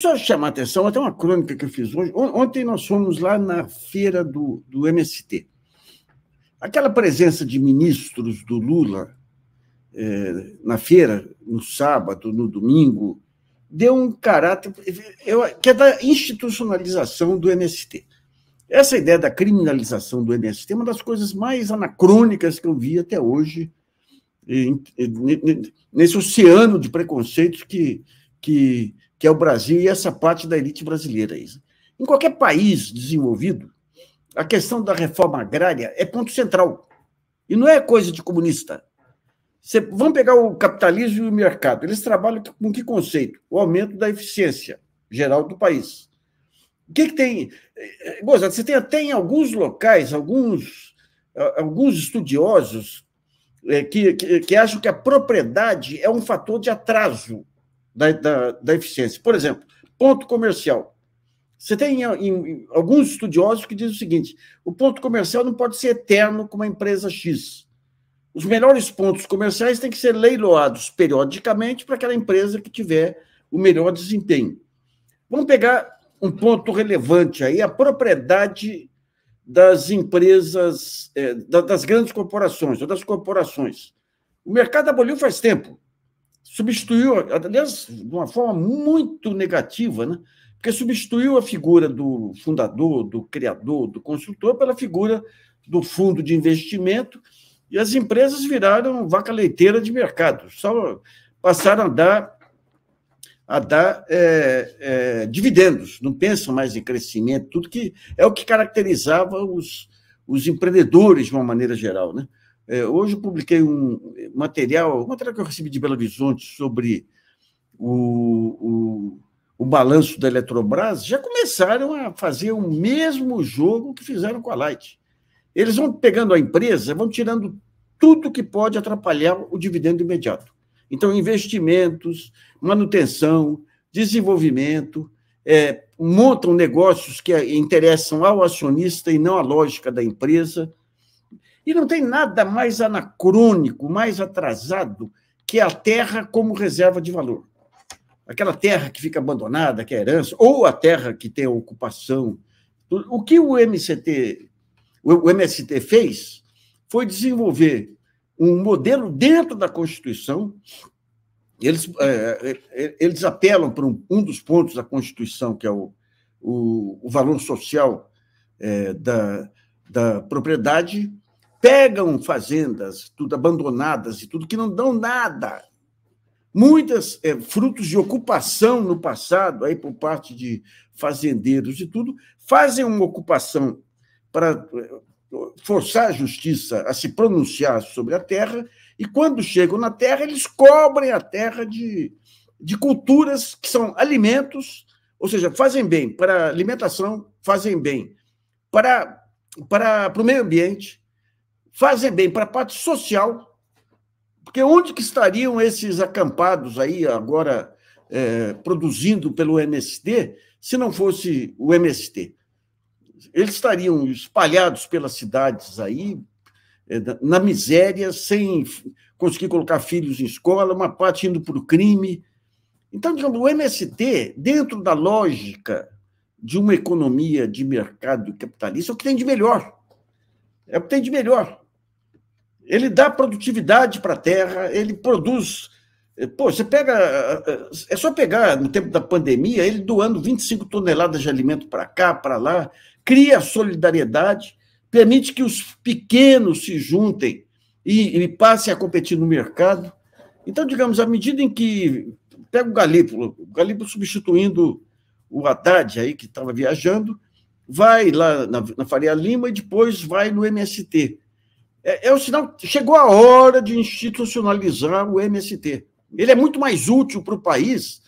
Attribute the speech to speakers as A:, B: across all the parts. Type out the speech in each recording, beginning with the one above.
A: Só chamar a atenção, até uma crônica que eu fiz hoje. Ontem nós fomos lá na feira do, do MST. Aquela presença de ministros do Lula é, na feira, no sábado, no domingo, deu um caráter eu, que é da institucionalização do MST. Essa ideia da criminalização do MST é uma das coisas mais anacrônicas que eu vi até hoje, nesse oceano de preconceitos que, que que é o Brasil e essa parte da elite brasileira. Em qualquer país desenvolvido, a questão da reforma agrária é ponto central. E não é coisa de comunista. Você, vamos pegar o capitalismo e o mercado. Eles trabalham com que conceito? O aumento da eficiência geral do país. O que, que tem. Gozado, eh, você tem até em alguns locais, alguns, alguns estudiosos eh, que, que, que acham que a propriedade é um fator de atraso da, da, da eficiência. Por exemplo, ponto comercial. Você tem em, alguns estudiosos que dizem o seguinte: o ponto comercial não pode ser eterno com uma empresa X. Os melhores pontos comerciais têm que ser leiloados periodicamente para aquela empresa que tiver o melhor desempenho. Vamos pegar um ponto relevante aí, a propriedade das empresas, eh, das grandes corporações, ou das corporações. O mercado aboliu faz tempo substituiu, aliás, de uma forma muito negativa, né? porque substituiu a figura do fundador, do criador, do consultor pela figura do fundo de investimento e as empresas viraram vaca leiteira de mercado, só passaram a dar, a dar é, é, dividendos, não pensam mais em crescimento, tudo que é o que caracterizava os, os empreendedores de uma maneira geral, né? É, hoje eu publiquei um material, um material que eu recebi de Belo Horizonte sobre o, o, o balanço da Eletrobras, já começaram a fazer o mesmo jogo que fizeram com a Light. Eles vão pegando a empresa, vão tirando tudo que pode atrapalhar o dividendo imediato. Então, investimentos, manutenção, desenvolvimento, é, montam negócios que interessam ao acionista e não à lógica da empresa. E não tem nada mais anacrônico, mais atrasado, que a terra como reserva de valor. Aquela terra que fica abandonada, que é herança, ou a terra que tem ocupação. O que o MCT, o MST fez foi desenvolver um modelo dentro da Constituição. Eles, é, é, é eles apelam para um, um, dos pontos da Constituição, que é o, o, o valor social é, da, da propriedade, pegam fazendas, tudo abandonadas e tudo, que não dão nada. Muitas é, frutos de ocupação no passado, aí por parte de fazendeiros e tudo, fazem uma ocupação para eh, forçar a justiça a se pronunciar sobre a terra, e quando chegam na terra, eles cobrem a terra de, de culturas que são alimentos, ou seja, fazem bem para a alimentação, fazem bem para, para, para o meio ambiente, fazem bem para a parte social, porque onde que estariam esses acampados aí agora é, produzindo pelo MST se não fosse o MST? Eles estariam espalhados pelas cidades aí, é, na miséria, sem conseguir colocar filhos em escola, uma parte indo para o crime. Então, digamos, o MST, dentro da lógica de uma economia de mercado capitalista, é o que tem de melhor. É o que tem de melhor. Ele dá produtividade para a terra, ele produz. Eh, pô, você pega. Eh, eh, é só pegar no tempo da pandemia, ele doando 25 toneladas de alimento para cá, para lá, cria solidariedade, permite que os pequenos se juntem e, e passem a competir no mercado. Então, digamos, à medida em que. Pega o Galípolo, o Galípolo substituindo o Haddad aí, que estava viajando, vai lá na, na Faria Lima e depois vai no MST é, é o sinal. Chegou a hora de institucionalizar o MST. Ele é muito mais útil para o país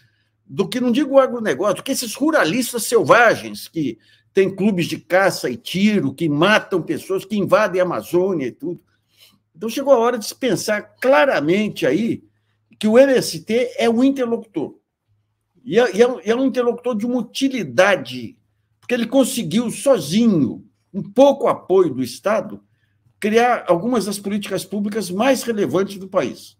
A: do que, não digo o agronegócio, do que esses ruralistas selvagens que têm clubes de caça e tiro, que matam pessoas, que invadem a Amazônia e tudo. Então chegou a hora de se pensar claramente aí que o MST é um interlocutor. E é, e é, é um interlocutor de uma utilidade, porque ele conseguiu sozinho, com pouco apoio do Estado, criar algumas das políticas públicas mais relevantes do país.